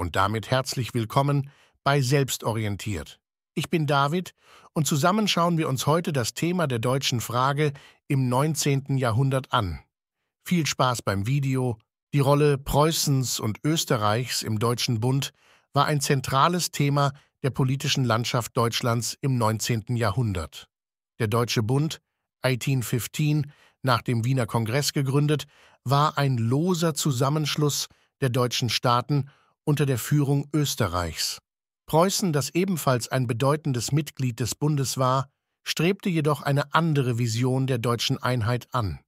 Und damit herzlich willkommen bei Selbstorientiert. Ich bin David und zusammen schauen wir uns heute das Thema der deutschen Frage im 19. Jahrhundert an. Viel Spaß beim Video. Die Rolle Preußens und Österreichs im Deutschen Bund war ein zentrales Thema der politischen Landschaft Deutschlands im 19. Jahrhundert. Der Deutsche Bund, 1815, nach dem Wiener Kongress gegründet, war ein loser Zusammenschluss der deutschen Staaten unter der Führung Österreichs. Preußen, das ebenfalls ein bedeutendes Mitglied des Bundes war, strebte jedoch eine andere Vision der deutschen Einheit an.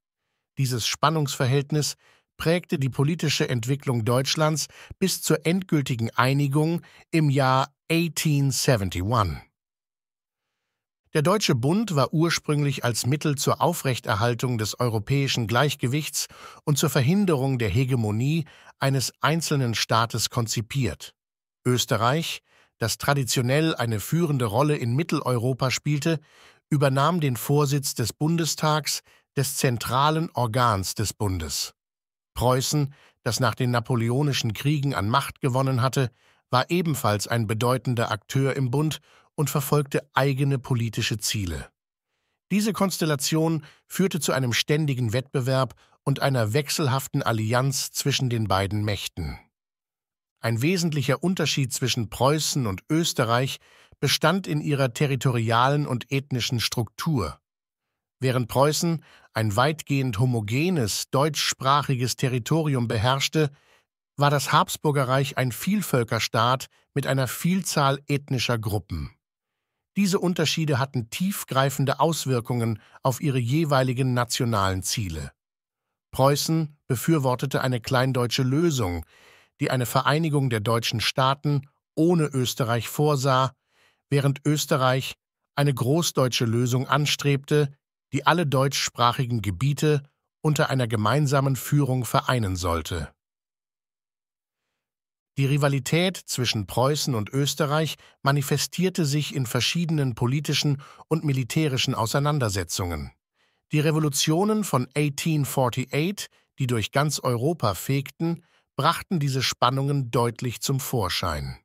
Dieses Spannungsverhältnis prägte die politische Entwicklung Deutschlands bis zur endgültigen Einigung im Jahr 1871. Der Deutsche Bund war ursprünglich als Mittel zur Aufrechterhaltung des europäischen Gleichgewichts und zur Verhinderung der Hegemonie eines einzelnen Staates konzipiert. Österreich, das traditionell eine führende Rolle in Mitteleuropa spielte, übernahm den Vorsitz des Bundestags, des zentralen Organs des Bundes. Preußen, das nach den napoleonischen Kriegen an Macht gewonnen hatte, war ebenfalls ein bedeutender Akteur im Bund und verfolgte eigene politische Ziele. Diese Konstellation führte zu einem ständigen Wettbewerb und einer wechselhaften Allianz zwischen den beiden Mächten. Ein wesentlicher Unterschied zwischen Preußen und Österreich bestand in ihrer territorialen und ethnischen Struktur. Während Preußen ein weitgehend homogenes deutschsprachiges Territorium beherrschte, war das Habsburgerreich ein Vielvölkerstaat mit einer Vielzahl ethnischer Gruppen. Diese Unterschiede hatten tiefgreifende Auswirkungen auf ihre jeweiligen nationalen Ziele. Preußen befürwortete eine kleindeutsche Lösung, die eine Vereinigung der deutschen Staaten ohne Österreich vorsah, während Österreich eine großdeutsche Lösung anstrebte, die alle deutschsprachigen Gebiete unter einer gemeinsamen Führung vereinen sollte. Die Rivalität zwischen Preußen und Österreich manifestierte sich in verschiedenen politischen und militärischen Auseinandersetzungen. Die Revolutionen von 1848, die durch ganz Europa fegten, brachten diese Spannungen deutlich zum Vorschein.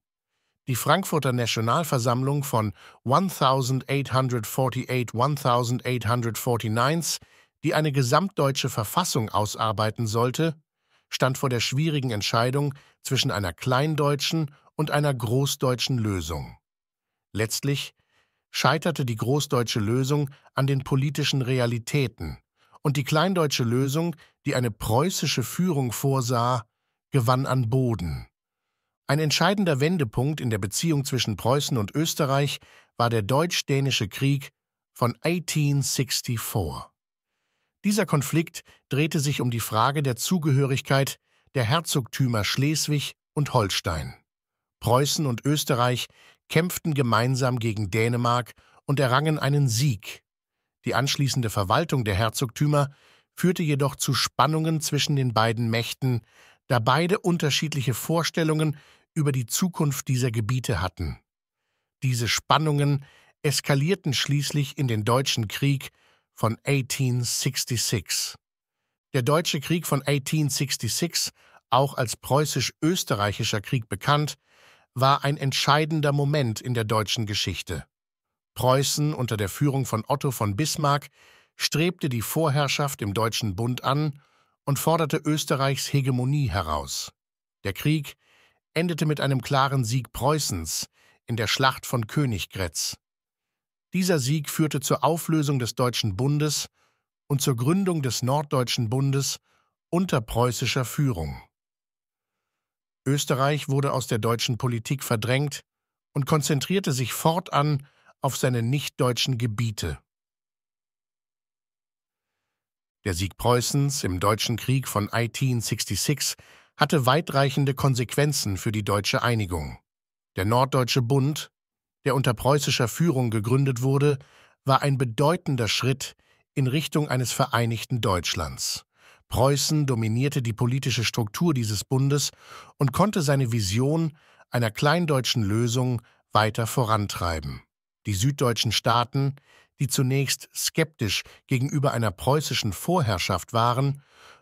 Die Frankfurter Nationalversammlung von 1848-1849, die eine gesamtdeutsche Verfassung ausarbeiten sollte, stand vor der schwierigen Entscheidung zwischen einer kleindeutschen und einer großdeutschen Lösung. Letztlich scheiterte die großdeutsche Lösung an den politischen Realitäten und die kleindeutsche Lösung, die eine preußische Führung vorsah, gewann an Boden. Ein entscheidender Wendepunkt in der Beziehung zwischen Preußen und Österreich war der Deutsch-Dänische Krieg von 1864. Dieser Konflikt drehte sich um die Frage der Zugehörigkeit der Herzogtümer Schleswig und Holstein. Preußen und Österreich kämpften gemeinsam gegen Dänemark und errangen einen Sieg. Die anschließende Verwaltung der Herzogtümer führte jedoch zu Spannungen zwischen den beiden Mächten, da beide unterschiedliche Vorstellungen über die Zukunft dieser Gebiete hatten. Diese Spannungen eskalierten schließlich in den Deutschen Krieg von 1866. Der Deutsche Krieg von 1866, auch als preußisch-österreichischer Krieg bekannt, war ein entscheidender Moment in der deutschen Geschichte. Preußen unter der Führung von Otto von Bismarck strebte die Vorherrschaft im Deutschen Bund an und forderte Österreichs Hegemonie heraus. Der Krieg endete mit einem klaren Sieg Preußens in der Schlacht von Königgrätz. Dieser Sieg führte zur Auflösung des Deutschen Bundes und zur Gründung des Norddeutschen Bundes unter preußischer Führung. Österreich wurde aus der deutschen Politik verdrängt und konzentrierte sich fortan auf seine nichtdeutschen Gebiete. Der Sieg Preußens im Deutschen Krieg von 1866 hatte weitreichende Konsequenzen für die deutsche Einigung. Der Norddeutsche Bund der unter preußischer Führung gegründet wurde, war ein bedeutender Schritt in Richtung eines vereinigten Deutschlands. Preußen dominierte die politische Struktur dieses Bundes und konnte seine Vision einer kleindeutschen Lösung weiter vorantreiben. Die süddeutschen Staaten, die zunächst skeptisch gegenüber einer preußischen Vorherrschaft waren,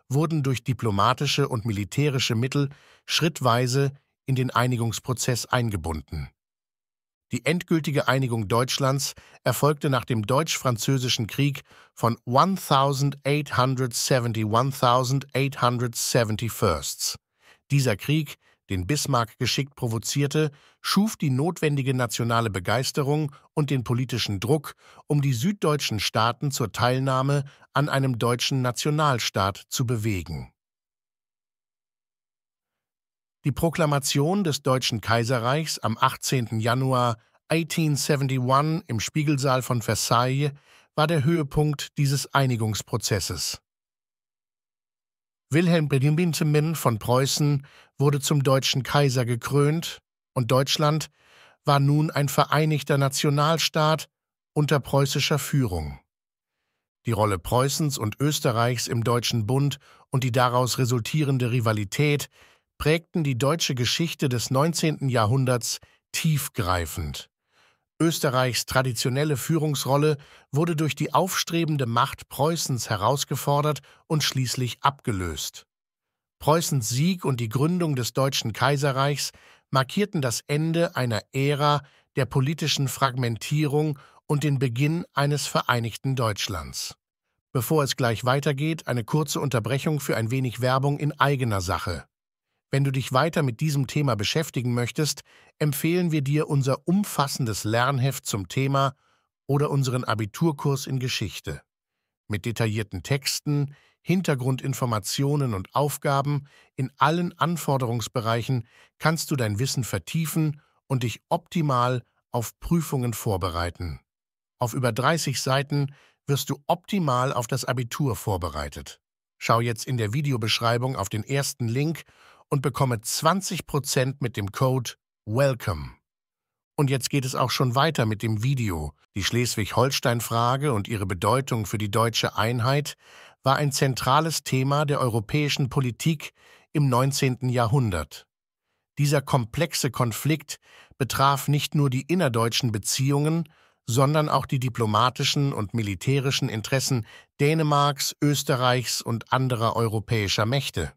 wurden durch diplomatische und militärische Mittel schrittweise in den Einigungsprozess eingebunden. Die endgültige Einigung Deutschlands erfolgte nach dem Deutsch-Französischen Krieg von 1871-1871. Dieser Krieg, den Bismarck geschickt provozierte, schuf die notwendige nationale Begeisterung und den politischen Druck, um die süddeutschen Staaten zur Teilnahme an einem deutschen Nationalstaat zu bewegen die Proklamation des Deutschen Kaiserreichs am 18. Januar 1871 im Spiegelsaal von Versailles war der Höhepunkt dieses Einigungsprozesses. Wilhelm Benjamin von Preußen wurde zum deutschen Kaiser gekrönt und Deutschland war nun ein vereinigter Nationalstaat unter preußischer Führung. Die Rolle Preußens und Österreichs im Deutschen Bund und die daraus resultierende Rivalität prägten die deutsche Geschichte des 19. Jahrhunderts tiefgreifend. Österreichs traditionelle Führungsrolle wurde durch die aufstrebende Macht Preußens herausgefordert und schließlich abgelöst. Preußens Sieg und die Gründung des Deutschen Kaiserreichs markierten das Ende einer Ära der politischen Fragmentierung und den Beginn eines vereinigten Deutschlands. Bevor es gleich weitergeht, eine kurze Unterbrechung für ein wenig Werbung in eigener Sache. Wenn du dich weiter mit diesem Thema beschäftigen möchtest, empfehlen wir dir unser umfassendes Lernheft zum Thema oder unseren Abiturkurs in Geschichte. Mit detaillierten Texten, Hintergrundinformationen und Aufgaben in allen Anforderungsbereichen kannst du dein Wissen vertiefen und dich optimal auf Prüfungen vorbereiten. Auf über 30 Seiten wirst du optimal auf das Abitur vorbereitet. Schau jetzt in der Videobeschreibung auf den ersten Link und bekomme 20% mit dem Code WELCOME. Und jetzt geht es auch schon weiter mit dem Video. Die Schleswig-Holstein-Frage und ihre Bedeutung für die deutsche Einheit war ein zentrales Thema der europäischen Politik im 19. Jahrhundert. Dieser komplexe Konflikt betraf nicht nur die innerdeutschen Beziehungen, sondern auch die diplomatischen und militärischen Interessen Dänemarks, Österreichs und anderer europäischer Mächte.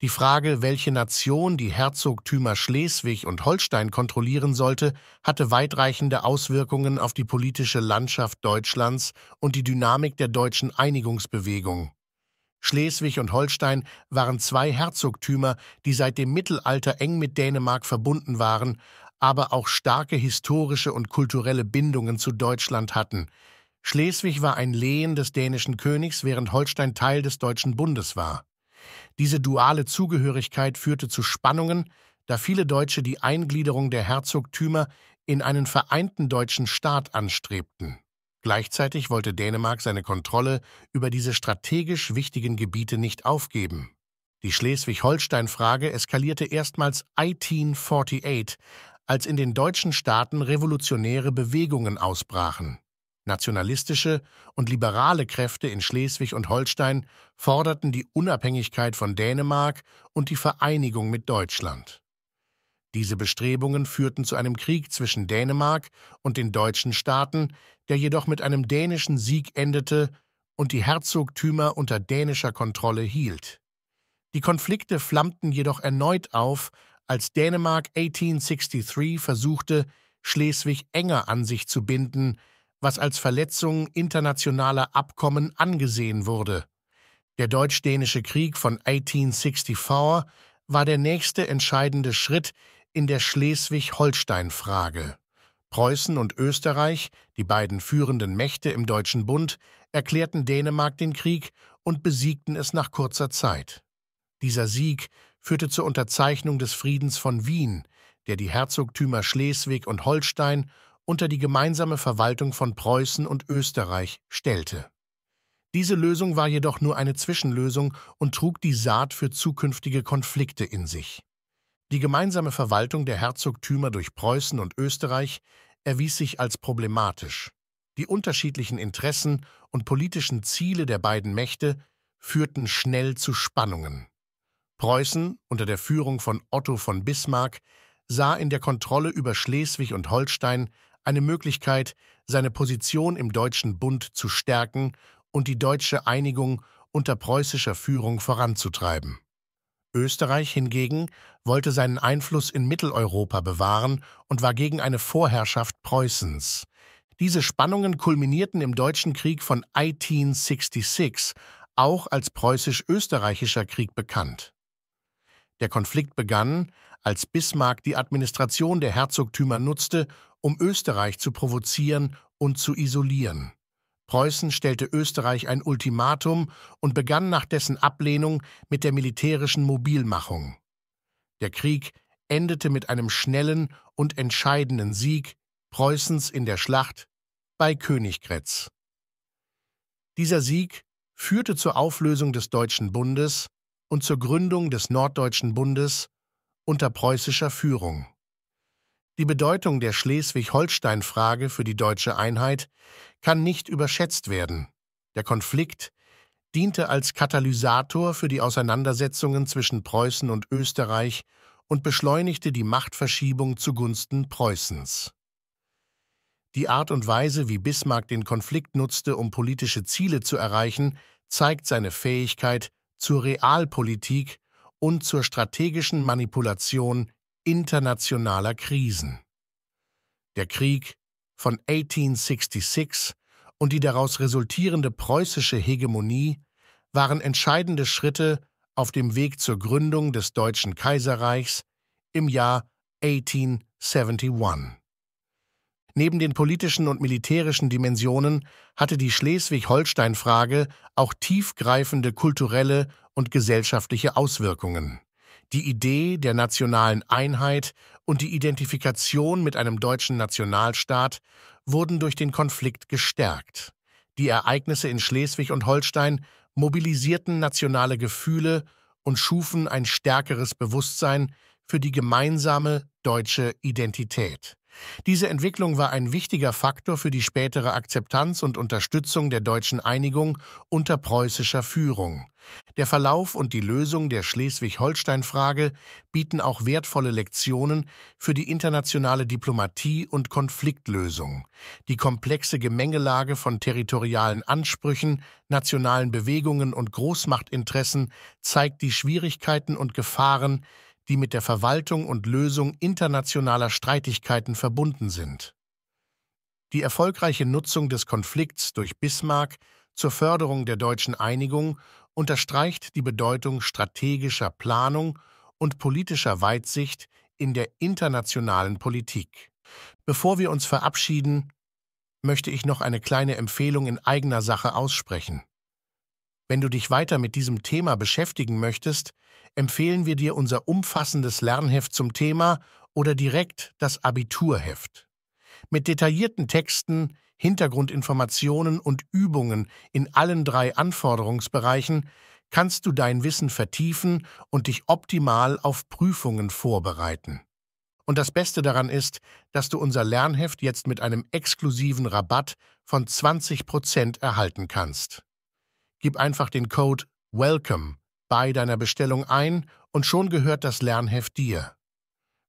Die Frage, welche Nation die Herzogtümer Schleswig und Holstein kontrollieren sollte, hatte weitreichende Auswirkungen auf die politische Landschaft Deutschlands und die Dynamik der deutschen Einigungsbewegung. Schleswig und Holstein waren zwei Herzogtümer, die seit dem Mittelalter eng mit Dänemark verbunden waren, aber auch starke historische und kulturelle Bindungen zu Deutschland hatten. Schleswig war ein Lehen des dänischen Königs, während Holstein Teil des deutschen Bundes war. Diese duale Zugehörigkeit führte zu Spannungen, da viele Deutsche die Eingliederung der Herzogtümer in einen vereinten deutschen Staat anstrebten. Gleichzeitig wollte Dänemark seine Kontrolle über diese strategisch wichtigen Gebiete nicht aufgeben. Die Schleswig-Holstein-Frage eskalierte erstmals 1848, als in den deutschen Staaten revolutionäre Bewegungen ausbrachen. Nationalistische und liberale Kräfte in Schleswig und Holstein forderten die Unabhängigkeit von Dänemark und die Vereinigung mit Deutschland. Diese Bestrebungen führten zu einem Krieg zwischen Dänemark und den deutschen Staaten, der jedoch mit einem dänischen Sieg endete und die Herzogtümer unter dänischer Kontrolle hielt. Die Konflikte flammten jedoch erneut auf, als Dänemark 1863 versuchte, Schleswig enger an sich zu binden, was als Verletzung internationaler Abkommen angesehen wurde. Der deutsch-dänische Krieg von 1864 war der nächste entscheidende Schritt in der Schleswig-Holstein-Frage. Preußen und Österreich, die beiden führenden Mächte im Deutschen Bund, erklärten Dänemark den Krieg und besiegten es nach kurzer Zeit. Dieser Sieg führte zur Unterzeichnung des Friedens von Wien, der die Herzogtümer Schleswig und Holstein unter die gemeinsame Verwaltung von Preußen und Österreich stellte. Diese Lösung war jedoch nur eine Zwischenlösung und trug die Saat für zukünftige Konflikte in sich. Die gemeinsame Verwaltung der Herzogtümer durch Preußen und Österreich erwies sich als problematisch. Die unterschiedlichen Interessen und politischen Ziele der beiden Mächte führten schnell zu Spannungen. Preußen unter der Führung von Otto von Bismarck sah in der Kontrolle über Schleswig und Holstein eine Möglichkeit, seine Position im Deutschen Bund zu stärken und die deutsche Einigung unter preußischer Führung voranzutreiben. Österreich hingegen wollte seinen Einfluss in Mitteleuropa bewahren und war gegen eine Vorherrschaft Preußens. Diese Spannungen kulminierten im Deutschen Krieg von 1866, auch als preußisch-österreichischer Krieg bekannt. Der Konflikt begann, als Bismarck die Administration der Herzogtümer nutzte, um Österreich zu provozieren und zu isolieren. Preußen stellte Österreich ein Ultimatum und begann nach dessen Ablehnung mit der militärischen Mobilmachung. Der Krieg endete mit einem schnellen und entscheidenden Sieg Preußens in der Schlacht bei Königgrätz. Dieser Sieg führte zur Auflösung des Deutschen Bundes und zur Gründung des Norddeutschen Bundes unter preußischer Führung. Die Bedeutung der Schleswig-Holstein-Frage für die deutsche Einheit kann nicht überschätzt werden. Der Konflikt diente als Katalysator für die Auseinandersetzungen zwischen Preußen und Österreich und beschleunigte die Machtverschiebung zugunsten Preußens. Die Art und Weise, wie Bismarck den Konflikt nutzte, um politische Ziele zu erreichen, zeigt seine Fähigkeit zur Realpolitik und zur strategischen Manipulation internationaler Krisen. Der Krieg von 1866 und die daraus resultierende preußische Hegemonie waren entscheidende Schritte auf dem Weg zur Gründung des Deutschen Kaiserreichs im Jahr 1871. Neben den politischen und militärischen Dimensionen hatte die Schleswig-Holstein-Frage auch tiefgreifende kulturelle und gesellschaftliche Auswirkungen. Die Idee der nationalen Einheit und die Identifikation mit einem deutschen Nationalstaat wurden durch den Konflikt gestärkt. Die Ereignisse in Schleswig und Holstein mobilisierten nationale Gefühle und schufen ein stärkeres Bewusstsein für die gemeinsame deutsche Identität. Diese Entwicklung war ein wichtiger Faktor für die spätere Akzeptanz und Unterstützung der deutschen Einigung unter preußischer Führung. Der Verlauf und die Lösung der Schleswig-Holstein-Frage bieten auch wertvolle Lektionen für die internationale Diplomatie und Konfliktlösung. Die komplexe Gemengelage von territorialen Ansprüchen, nationalen Bewegungen und Großmachtinteressen zeigt die Schwierigkeiten und Gefahren, die mit der Verwaltung und Lösung internationaler Streitigkeiten verbunden sind. Die erfolgreiche Nutzung des Konflikts durch Bismarck zur Förderung der deutschen Einigung unterstreicht die Bedeutung strategischer Planung und politischer Weitsicht in der internationalen Politik. Bevor wir uns verabschieden, möchte ich noch eine kleine Empfehlung in eigener Sache aussprechen. Wenn du dich weiter mit diesem Thema beschäftigen möchtest, empfehlen wir dir unser umfassendes Lernheft zum Thema oder direkt das Abiturheft. Mit detaillierten Texten, Hintergrundinformationen und Übungen in allen drei Anforderungsbereichen kannst du dein Wissen vertiefen und dich optimal auf Prüfungen vorbereiten. Und das Beste daran ist, dass du unser Lernheft jetzt mit einem exklusiven Rabatt von 20% Prozent erhalten kannst. Gib einfach den Code WELCOME bei deiner Bestellung ein und schon gehört das Lernheft dir.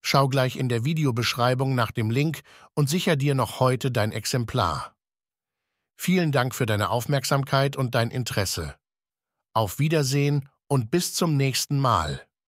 Schau gleich in der Videobeschreibung nach dem Link und sicher dir noch heute dein Exemplar. Vielen Dank für deine Aufmerksamkeit und dein Interesse. Auf Wiedersehen und bis zum nächsten Mal.